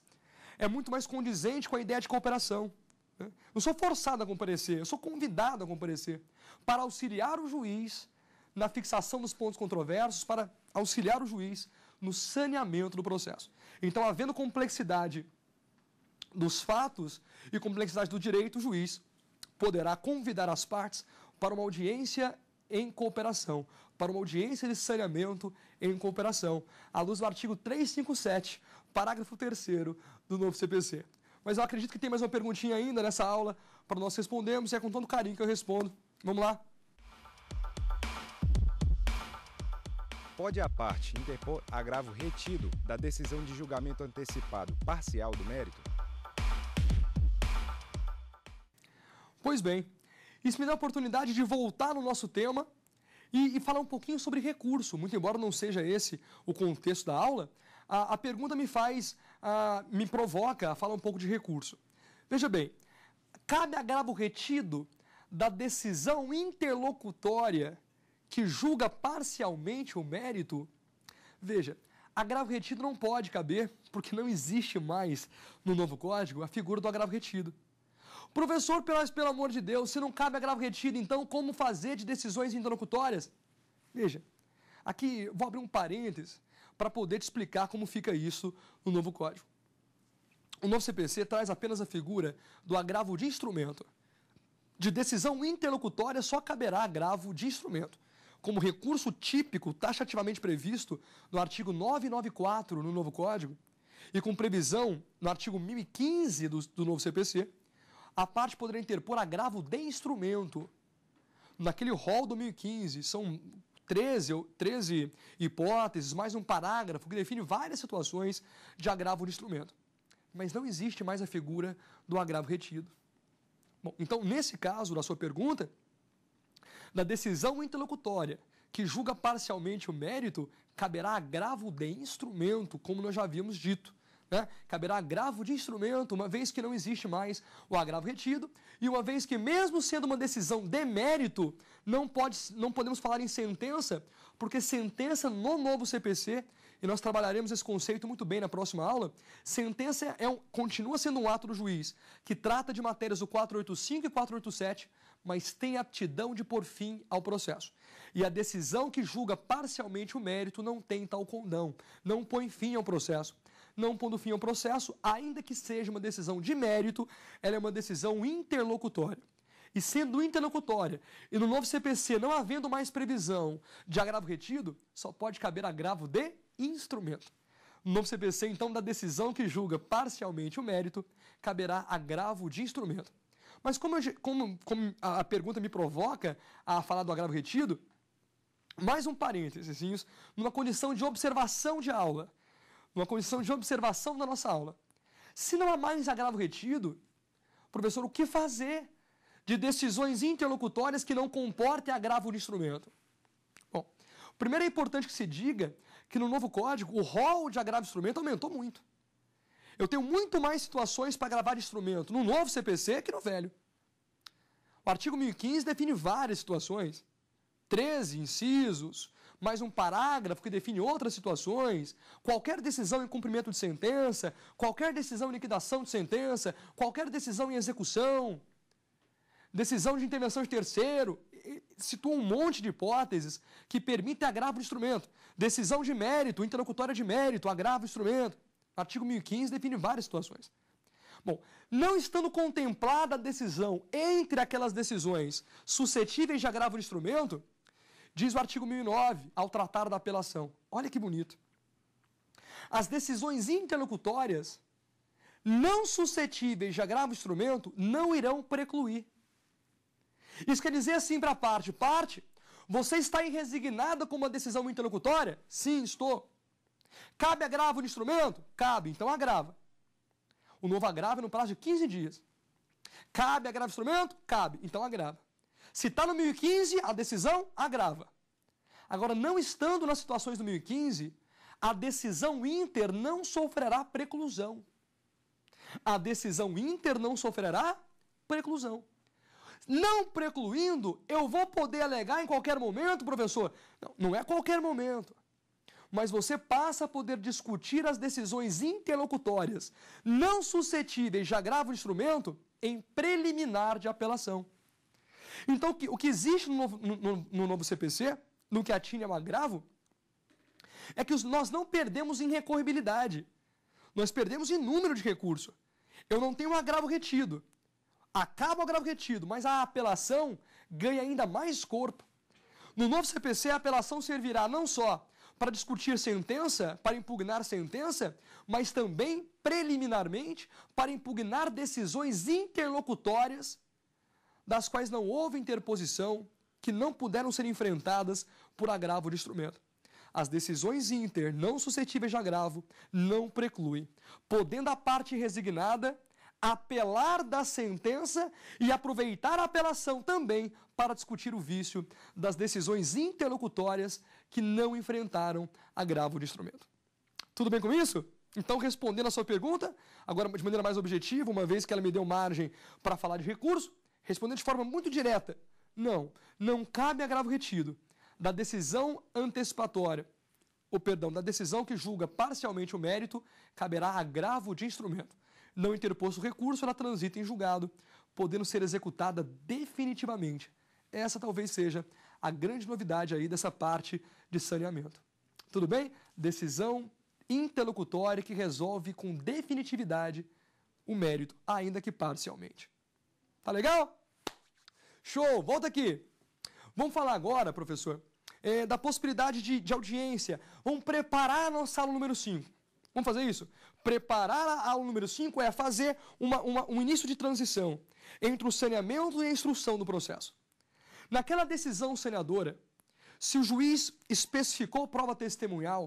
É muito mais condizente com a ideia de cooperação. Né? Não sou forçado a comparecer, eu sou convidado a comparecer para auxiliar o juiz na fixação dos pontos controversos, para auxiliar o juiz no saneamento do processo. Então, havendo complexidade dos fatos e complexidade do direito, o juiz poderá convidar as partes para uma audiência em cooperação, para uma audiência de saneamento em cooperação, à luz do artigo 357, parágrafo 3 do novo CPC. Mas eu acredito que tem mais uma perguntinha ainda nessa aula para nós respondermos e é com tanto carinho que eu respondo. Vamos lá? Pode a parte interpor agravo retido da decisão de julgamento antecipado parcial do mérito? Pois bem, isso me dá a oportunidade de voltar no nosso tema e, e falar um pouquinho sobre recurso. Muito embora não seja esse o contexto da aula, a, a pergunta me faz, a, me provoca a falar um pouco de recurso. Veja bem, cabe agravo retido da decisão interlocutória que julga parcialmente o mérito? Veja, agravo retido não pode caber, porque não existe mais no novo código a figura do agravo retido. Professor, pelo, pelo amor de Deus, se não cabe agravo retido, então como fazer de decisões interlocutórias? Veja, aqui vou abrir um parênteses para poder te explicar como fica isso no novo código. O novo CPC traz apenas a figura do agravo de instrumento. De decisão interlocutória só caberá agravo de instrumento, como recurso típico taxativamente previsto no artigo 994 no novo código e com previsão no artigo 1015 do, do novo CPC, a parte poderá interpor agravo de instrumento. Naquele rol do 1015, são 13, 13 hipóteses, mais um parágrafo que define várias situações de agravo de instrumento. Mas não existe mais a figura do agravo retido. Bom, então, nesse caso da sua pergunta, na decisão interlocutória que julga parcialmente o mérito, caberá agravo de instrumento, como nós já havíamos dito. Né? Caberá agravo de instrumento, uma vez que não existe mais o agravo retido, e uma vez que, mesmo sendo uma decisão de mérito, não, pode, não podemos falar em sentença, porque sentença no novo CPC, e nós trabalharemos esse conceito muito bem na próxima aula, sentença é um, continua sendo um ato do juiz que trata de matérias do 485 e 487, mas tem aptidão de pôr fim ao processo. E a decisão que julga parcialmente o mérito não tem tal condão, não põe fim ao processo não pondo fim ao processo, ainda que seja uma decisão de mérito, ela é uma decisão interlocutória. E sendo interlocutória, e no novo CPC não havendo mais previsão de agravo retido, só pode caber agravo de instrumento. No novo CPC, então, da decisão que julga parcialmente o mérito, caberá agravo de instrumento. Mas como, eu, como, como a pergunta me provoca a falar do agravo retido, mais um parênteses, numa condição de observação de aula numa condição de observação da nossa aula. Se não há mais agravo retido, professor, o que fazer de decisões interlocutórias que não comportem agravo de instrumento? Bom, primeiro é importante que se diga que no novo código o rol de agravo de instrumento aumentou muito. Eu tenho muito mais situações para gravar de instrumento no novo CPC que no velho. O artigo 1015 define várias situações, 13 incisos, mas um parágrafo que define outras situações, qualquer decisão em cumprimento de sentença, qualquer decisão em liquidação de sentença, qualquer decisão em execução, decisão de intervenção de terceiro, situa um monte de hipóteses que permitem agravo do instrumento. Decisão de mérito, interlocutória de mérito, agravo do instrumento. Artigo 1015 define várias situações. Bom, não estando contemplada a decisão entre aquelas decisões suscetíveis de agravo de instrumento, Diz o artigo 1009 ao tratar da apelação. Olha que bonito. As decisões interlocutórias não suscetíveis de agravo instrumento não irão precluir. Isso quer dizer assim para a parte: parte, você está irresignada com uma decisão interlocutória? Sim, estou. Cabe agravo no instrumento? Cabe, então agrava. O novo agravo é no prazo de 15 dias. Cabe agravo no instrumento? Cabe, então agrava. Se está no 1015, a decisão agrava. Agora, não estando nas situações do 1015, a decisão inter não sofrerá preclusão. A decisão inter não sofrerá preclusão. Não precluindo, eu vou poder alegar em qualquer momento, professor? Não, não é qualquer momento. Mas você passa a poder discutir as decisões interlocutórias não suscetíveis de agravo de instrumento em preliminar de apelação. Então, o que existe no novo, no, no novo CPC, no que atinge é ao agravo, é que nós não perdemos em recorribilidade. Nós perdemos em número de recurso. Eu não tenho um agravo retido. Acaba o agravo retido, mas a apelação ganha ainda mais corpo. No novo CPC, a apelação servirá não só para discutir sentença, para impugnar sentença, mas também, preliminarmente, para impugnar decisões interlocutórias das quais não houve interposição, que não puderam ser enfrentadas por agravo de instrumento. As decisões inter não suscetíveis de agravo não precluem, podendo a parte resignada apelar da sentença e aproveitar a apelação também para discutir o vício das decisões interlocutórias que não enfrentaram agravo de instrumento. Tudo bem com isso? Então, respondendo a sua pergunta, agora de maneira mais objetiva, uma vez que ela me deu margem para falar de recurso, Respondendo de forma muito direta, não, não cabe agravo retido da decisão antecipatória, ou perdão, da decisão que julga parcialmente o mérito, caberá agravo de instrumento. Não interposto recurso, ela transita em julgado, podendo ser executada definitivamente. Essa talvez seja a grande novidade aí dessa parte de saneamento. Tudo bem? Decisão interlocutória que resolve com definitividade o mérito, ainda que parcialmente. Tá legal? Show! Volta aqui. Vamos falar agora, professor, é, da possibilidade de, de audiência. Vamos preparar a nossa aula número 5. Vamos fazer isso? Preparar a aula número 5 é fazer uma, uma, um início de transição entre o saneamento e a instrução do processo. Naquela decisão saneadora, se o juiz especificou prova testemunhal,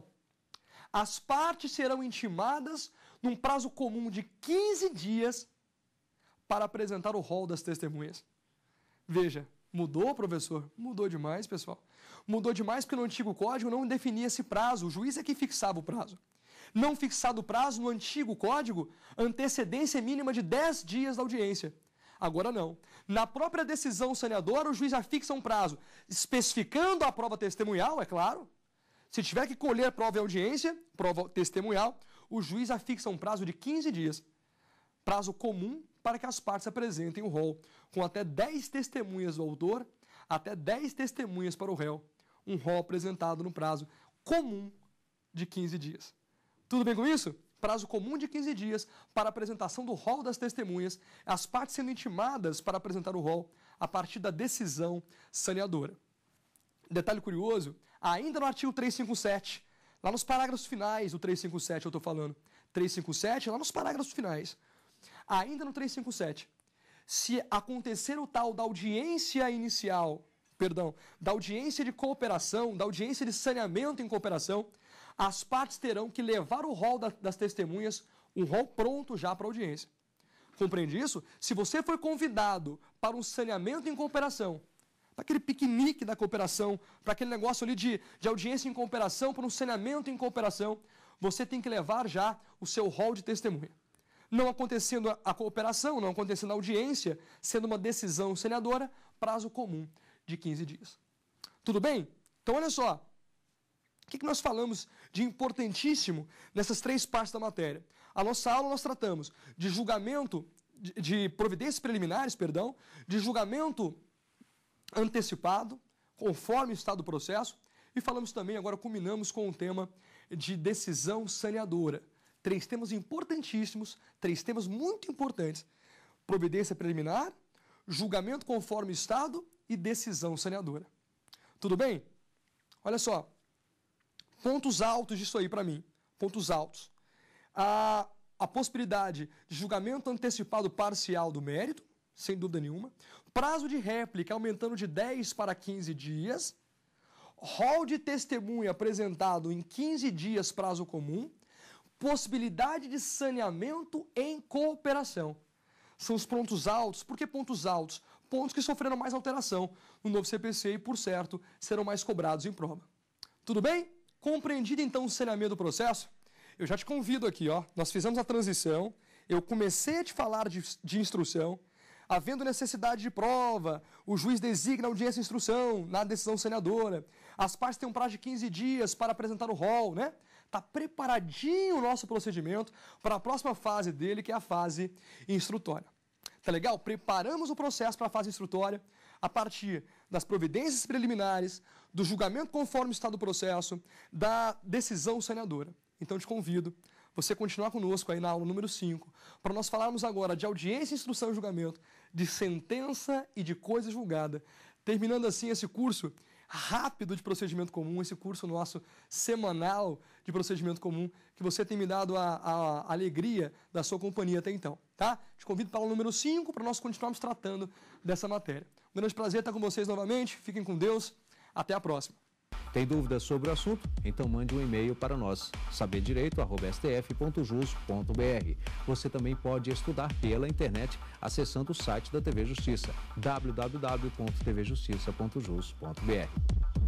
as partes serão intimadas num prazo comum de 15 dias para apresentar o rol das testemunhas. Veja, mudou, professor? Mudou demais, pessoal. Mudou demais porque no antigo código não definia esse prazo, o juiz é que fixava o prazo. Não fixado o prazo no antigo código, antecedência mínima de 10 dias da audiência. Agora não. Na própria decisão saneadora, o juiz já fixa um prazo, especificando a prova testemunhal, é claro. Se tiver que colher prova em audiência, prova testemunhal, o juiz afixa um prazo de 15 dias. Prazo comum para que as partes apresentem o rol, com até 10 testemunhas do autor, até 10 testemunhas para o réu, um rol apresentado no prazo comum de 15 dias. Tudo bem com isso? Prazo comum de 15 dias para apresentação do rol das testemunhas, as partes sendo intimadas para apresentar o rol a partir da decisão saneadora. Detalhe curioso, ainda no artigo 357, lá nos parágrafos finais do 357 eu estou falando, 357, é lá nos parágrafos finais, ainda no 357, se acontecer o tal da audiência inicial, perdão, da audiência de cooperação, da audiência de saneamento em cooperação, as partes terão que levar o rol das testemunhas, um rol pronto já para a audiência. Compreende isso? Se você foi convidado para um saneamento em cooperação, para aquele piquenique da cooperação, para aquele negócio ali de, de audiência em cooperação, para um saneamento em cooperação, você tem que levar já o seu rol de testemunha. Não acontecendo a cooperação, não acontecendo a audiência, sendo uma decisão senadora, prazo comum de 15 dias. Tudo bem? Então, olha só. O que nós falamos de importantíssimo nessas três partes da matéria? A nossa aula nós tratamos de julgamento, de, de providências preliminares, perdão, de julgamento antecipado, conforme o estado do processo, e falamos também, agora culminamos com o tema de decisão saneadora. Três temas importantíssimos, três temas muito importantes: providência preliminar, julgamento conforme o Estado e decisão saneadora. Tudo bem? Olha só. Pontos altos disso aí para mim. Pontos altos. A, a possibilidade de julgamento antecipado parcial do mérito, sem dúvida nenhuma. Prazo de réplica aumentando de 10 para 15 dias. Rol de testemunha apresentado em 15 dias prazo comum possibilidade de saneamento em cooperação. São os pontos altos. Por que pontos altos? Pontos que sofreram mais alteração no novo CPC e, por certo, serão mais cobrados em prova. Tudo bem? Compreendido então o saneamento do processo? Eu já te convido aqui, ó. Nós fizemos a transição, eu comecei a te falar de, de instrução, havendo necessidade de prova, o juiz designa audiência de instrução na decisão saneadora. As partes têm um prazo de 15 dias para apresentar o rol, né? Está preparadinho o nosso procedimento para a próxima fase dele, que é a fase instrutória. Tá legal? Preparamos o processo para a fase instrutória a partir das providências preliminares, do julgamento conforme o estado do processo, da decisão saneadora. Então, te convido você continuar conosco aí na aula número 5, para nós falarmos agora de audiência, instrução e julgamento, de sentença e de coisa julgada, terminando assim esse curso rápido de procedimento comum, esse curso nosso semanal de procedimento comum, que você tem me dado a, a alegria da sua companhia até então. Tá? Te convido para o número 5 para nós continuarmos tratando dessa matéria. Um grande prazer estar com vocês novamente. Fiquem com Deus. Até a próxima. Tem dúvidas sobre o assunto? Então mande um e-mail para nós, saberdireito.stf.jus.br. Você também pode estudar pela internet acessando o site da TV Justiça, www.tvjustiça.jus.br.